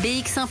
BX1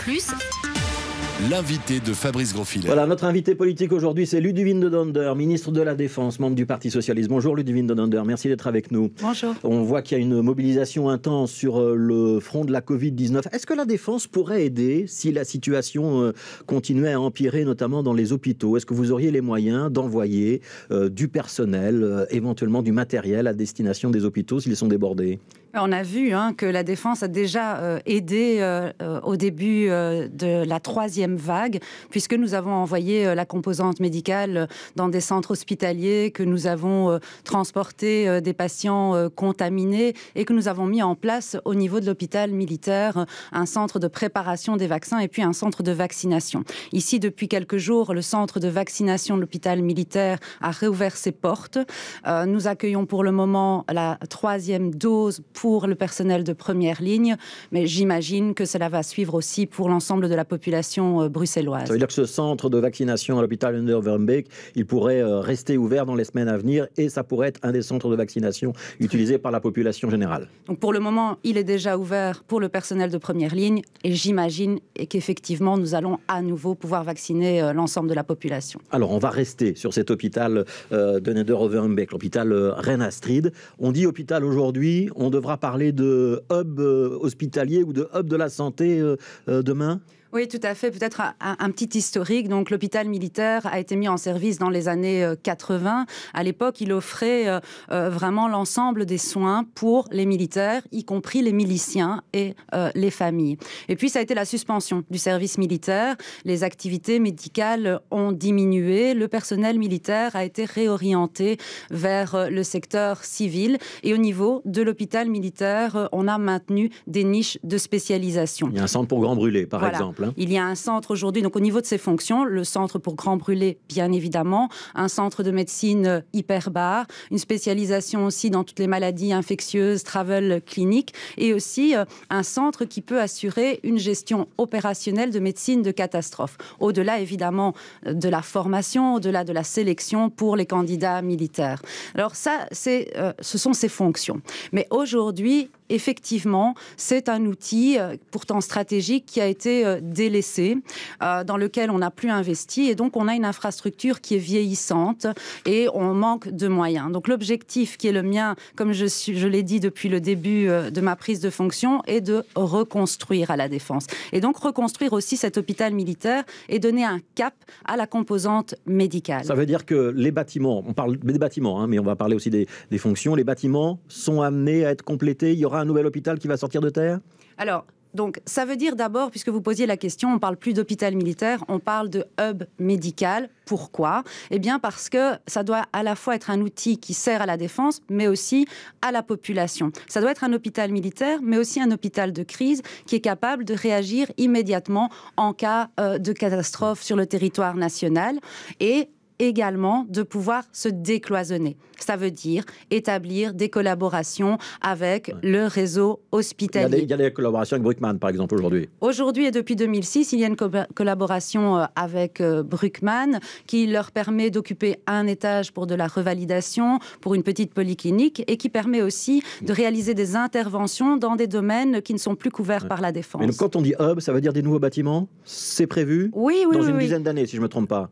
L'invité de Fabrice Grosfilet. Voilà, notre invité politique aujourd'hui, c'est Ludivine de Donder, ministre de la Défense, membre du Parti Socialiste. Bonjour Ludivine de Donder, merci d'être avec nous. Bonjour. On voit qu'il y a une mobilisation intense sur euh, le front de la Covid-19. Est-ce que la Défense pourrait aider si la situation euh, continuait à empirer, notamment dans les hôpitaux Est-ce que vous auriez les moyens d'envoyer euh, du personnel, éventuellement du matériel à destination des hôpitaux s'ils sont débordés on a vu hein, que la défense a déjà euh, aidé euh, au début euh, de la troisième vague, puisque nous avons envoyé la composante médicale dans des centres hospitaliers, que nous avons transporté des patients contaminés et que nous avons mis en place au niveau de l'hôpital militaire un centre de préparation des vaccins et puis un centre de vaccination. Ici, depuis quelques jours, le centre de vaccination de l'hôpital militaire a réouvert ses portes. nous accueillons pour le moment la troisième dose pour le personnel de première ligne, mais j'imagine que cela va suivre aussi pour l'ensemble de la population euh, bruxelloise. Ça veut dire que ce centre de vaccination à l'hôpital Underwembeek, il pourrait euh, rester ouvert dans les semaines à venir et ça pourrait être un des centres de vaccination utilisés par la population générale. Donc pour le moment, il est déjà ouvert pour le personnel de première ligne et j'imagine qu'effectivement, nous allons à nouveau pouvoir vacciner euh, l'ensemble de la population. Alors on va rester sur cet hôpital de Nederoverbeek, l'hôpital Reine Astrid. On dit hôpital aujourd'hui, on devrait pourra parler de hub euh, hospitalier ou de hub de la santé euh, euh, demain oui, tout à fait. Peut-être un, petit historique. Donc, l'hôpital militaire a été mis en service dans les années 80. Euh, à l'époque, il offrait euh, euh, vraiment l'ensemble des soins pour les militaires, y compris les miliciens et les familles. Et puis, ça a été la suspension du service militaire. Les activités médicales ont diminué. Le personnel militaire a été réorienté vers le secteur civil. Et au niveau de l'hôpital militaire, on a maintenu des niches de spécialisation. Il y a un centre pour grands brûlés, par exemple. Hein. Il y a un centre aujourd'hui, donc au niveau de ses fonctions, le centre pour grands brûlés, bien évidemment, un centre de médecine euh, hyperbare, une spécialisation aussi dans toutes les maladies infectieuses, travel euh, clinique, et aussi euh, un centre qui peut assurer une gestion opérationnelle de médecine de catastrophe. Au-delà, évidemment, de la formation, au-delà de la sélection pour les candidats militaires. Alors ça, ce sont ses fonctions. Mais aujourd'hui, effectivement, c'est un outil pourtant stratégique qui a été délaissé, euh, dans lequel on n'a plus investi. Et donc, on a une infrastructure qui est vieillissante et on manque de moyens. Donc, l'objectif qui est le mien, comme je, l'ai dit depuis le début euh, de ma prise de fonction, est de reconstruire à la défense. Et donc, reconstruire aussi cet hôpital militaire et donner un cap à la composante médicale. Ça veut dire que les bâtiments, on parle des bâtiments, hein, mais on va parler aussi des, des fonctions, les bâtiments sont amenés à être complétés. Il y aura un nouvel hôpital qui va sortir de terre Alors, donc, ça veut dire d'abord, puisque vous posiez la question, on parle plus d'hôpital militaire, on parle de hub médical. Pourquoi Eh bien, parce que ça doit à la fois être un outil qui sert à la défense, mais aussi à la population. Ça doit être un hôpital militaire, mais aussi un hôpital de crise qui est capable de réagir immédiatement en cas euh, de catastrophe sur le territoire national. Et également de pouvoir se décloisonner. Ça veut dire établir des collaborations avec le réseau hospitalier. Il y, a des, collaborations avec Bruckmann, par exemple, aujourd'hui. Aujourd'hui et depuis 2006, il y a une collaboration euh, avec euh, Bruckmann qui leur permet d'occuper un étage pour de la revalidation, pour une petite polyclinique, et qui permet aussi de réaliser des interventions dans des domaines qui ne sont plus couverts par la défense. quand on dit hub, ça veut dire des nouveaux bâtiments C'est prévu Oui, Dans une dizaine d'années, si je ne me trompe pas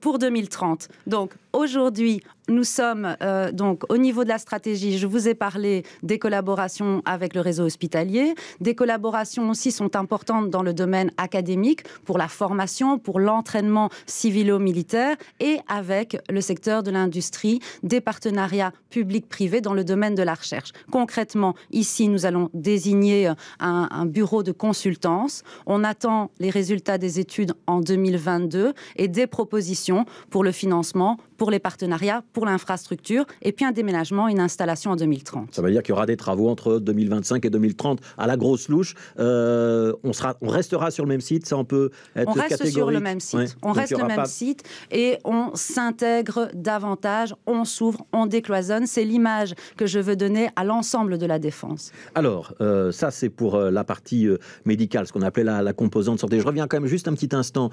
pour 2030. Donc, Aujourd'hui, nous sommes euh, donc au niveau de la stratégie, je vous ai parlé des collaborations avec le réseau hospitalier. Des collaborations aussi sont importantes dans le domaine académique pour la formation, pour l'entraînement civilo-militaire et avec le secteur de l'industrie, des partenariats publics-privés dans le domaine de la recherche. Concrètement, ici, nous allons désigner un bureau de consultance. On attend les résultats des études en 2022 et des propositions pour le financement, pour les partenariats, pour l'infrastructure, et puis un déménagement, une installation en 2030. Ça veut dire qu'il y aura des travaux entre 2025 et 2030 à la grosse louche. Euh, on, sera, on restera sur le même site, ça on peut être On reste sur le même site, on reste le même site et on s'intègre davantage, on s'ouvre, on décloisonne. C'est l'image que je veux donner à l'ensemble de la défense. Alors, euh, ça c'est pour euh, la partie médicale, ce qu'on appelait la, la, composante santé. Je reviens quand même juste un petit instant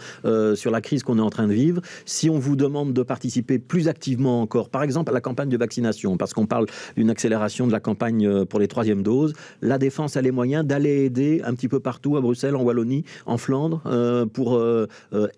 sur la crise qu'on est en train de vivre. Si on vous demande de participer plus activement encore, par exemple, à la campagne de vaccination, parce qu'on parle d'une accélération de la campagne euh, pour les troisièmes doses. La Défense a les moyens d'aller aider un petit peu partout, à Bruxelles, en Wallonie, en Flandre, euh, pour euh,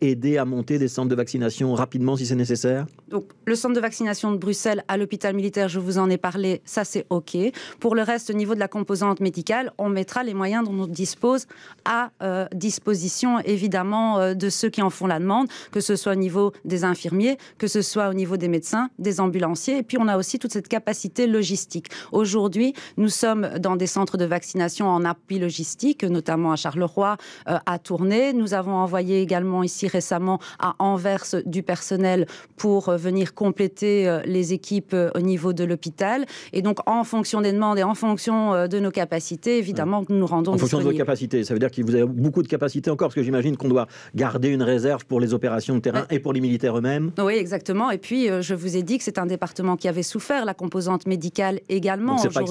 aider à monter des centres de vaccination rapidement si c'est nécessaire Donc, le centre de vaccination de Bruxelles à l'hôpital militaire, je vous en ai parlé, ça c'est OK. Pour le reste, au niveau de la composante médicale, on mettra les moyens dont on dispose à disposition, évidemment, de ceux qui en font la demande, que ce soit au niveau des infirmiers, que ce soit au niveau des médecins, des ambulanciers, et puis on a aussi toute cette capacité logistique. Aujourd'hui, nous sommes dans des centres de vaccination en appui logistique, notamment à Charleroi, euh, à Tournai. Nous avons envoyé également ici récemment à Anvers du personnel pour euh, venir compléter euh, les équipes au niveau de l'hôpital. Et donc, en fonction des demandes et en fonction de nos capacités, évidemment, nous nous rendons. En fonction de vos capacités, ça veut dire que vous avez beaucoup de capacités encore, parce que j'imagine qu'on doit garder une réserve pour les opérations de terrain et pour les militaires eux-mêmes. Oui, exactement. Et puis, euh, je vous ai dit que c'est un département qui avait souffert, la composante médicale également. C'est pas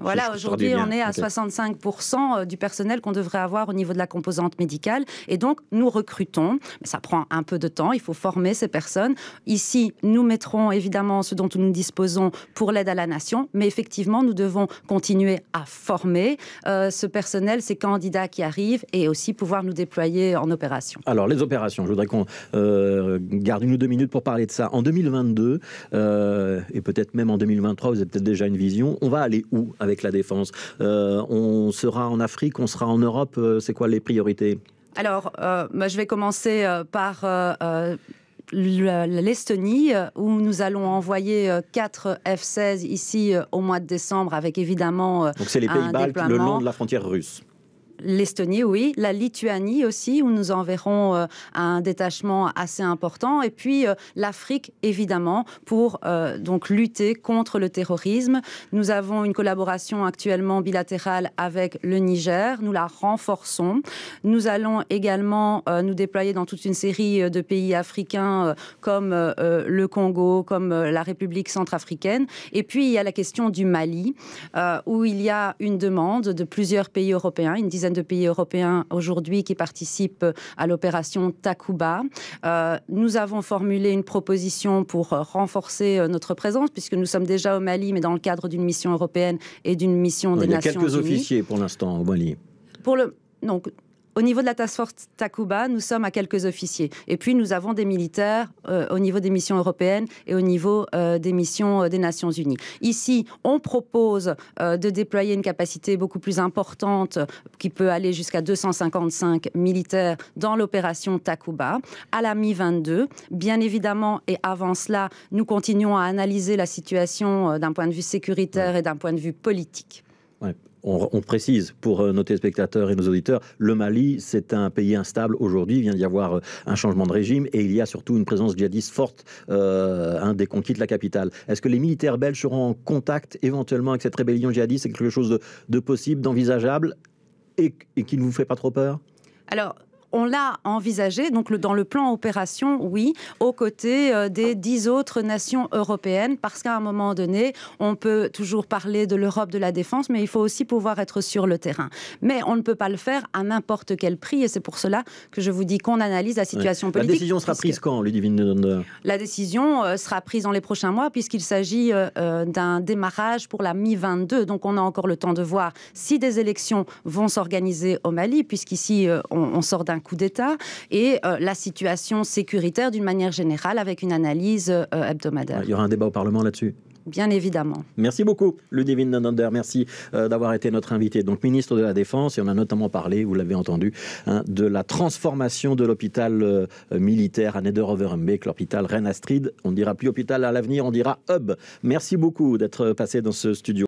Voilà, aujourd'hui, on est à 65% euh, du personnel qu'on devrait avoir au niveau de la composante médicale. Et donc, nous recrutons. Ça prend un peu de temps, il faut former ces personnes. Ici, nous mettrons évidemment ce dont nous disposons pour l'aide à la nation, mais effectivement, nous devons continuer à former euh, ce personnel, ces candidats qui arrivent, et aussi pouvoir nous déployer en opération. Alors, les opérations, je voudrais qu'on garde une ou deux minutes pour parler de ça. En 2022, euh, et peut-être même en 2023, vous avez peut-être déjà une vision, on va aller où avec la défense euh, On sera en Afrique, on sera en Europe, euh, c'est quoi les priorités Alors, bah, je vais commencer par l'Estonie, où nous allons envoyer 4 F-16 ici au mois de décembre, avec évidemment. Donc c'est les Pays-Baltes le long de la frontière russe. L'Estonie, oui. La Lituanie aussi, où nous enverrons euh, un détachement assez important. Et puis euh, l'Afrique, évidemment, pour euh, donc lutter contre le terrorisme. Nous avons une collaboration actuellement bilatérale avec le Niger. Nous la renforçons. Nous allons également nous déployer dans toute une série de pays africains comme le Congo, comme la République centrafricaine. Et puis il y a la question du Mali, où il y a une demande de plusieurs pays européens, une dizaine de pays européens aujourd'hui qui participent euh, à l'opération Takuba. Euh, nous avons formulé une proposition pour euh, renforcer notre présence, puisque nous sommes déjà au Mali, mais dans le cadre d'une mission européenne et d'une mission des Nations Unies. Il y a quelques officiers pour l'instant au Mali. Pour le, donc, au niveau de la Task Force Takuba, nous sommes à quelques officiers. Et puis, nous avons des militaires euh, au niveau des missions européennes et au niveau euh, des missions euh, des Nations Unies. Ici, on propose de déployer une capacité beaucoup plus importante qui peut aller jusqu'à 255 militaires dans l'opération Takuba à la mi-22. Bien évidemment, et avant cela, nous continuons à analyser la situation d'un point de vue sécuritaire et d'un point de vue politique. Ouais on, précise pour euh, nos téléspectateurs et nos auditeurs, le Mali, c'est un pays instable aujourd'hui. Il vient d'y avoir euh, un changement de régime et il y a surtout une présence djihadiste forte euh, dès qu'on quitte la capitale. Est-ce que les militaires belges seront en contact éventuellement avec cette rébellion djihadiste C'est quelque chose de, possible, d'envisageable et, qui ne vous fait pas trop peur alors, on l'a envisagé, donc dans le plan opération, oui, aux côtés euh, des dix autres nations européennes, parce qu'à un moment donné, on peut toujours parler de l'Europe de la défense, mais il faut aussi pouvoir être sur le terrain. Mais on ne peut pas le faire à n'importe quel prix, et c'est pour cela que je vous dis qu'on analyse la situation politique. La décision sera prise quand, Ludivine Nederlander La décision euh, sera prise dans les prochains mois, puisqu'il s'agit euh, d'un démarrage pour la mi-22, donc on a encore le temps de voir si des élections vont s'organiser au Mali, puisqu'ici, on, on sort d'un coup d'État et euh, la situation sécuritaire d'une manière générale avec une analyse euh, hebdomadaire. Il y aura un débat au Parlement là-dessus bien évidemment. Merci beaucoup, Ludivine Nanander. Merci euh, d'avoir été notre invité. Donc, ministre de la Défense, et on a notamment parlé, vous l'avez entendu, hein, de la transformation de l'hôpital militaire à Nederoverbeek, l'hôpital Reine Astrid. On ne dira plus hôpital à l'avenir, on dira hub. Merci beaucoup d'être passé dans ce studio.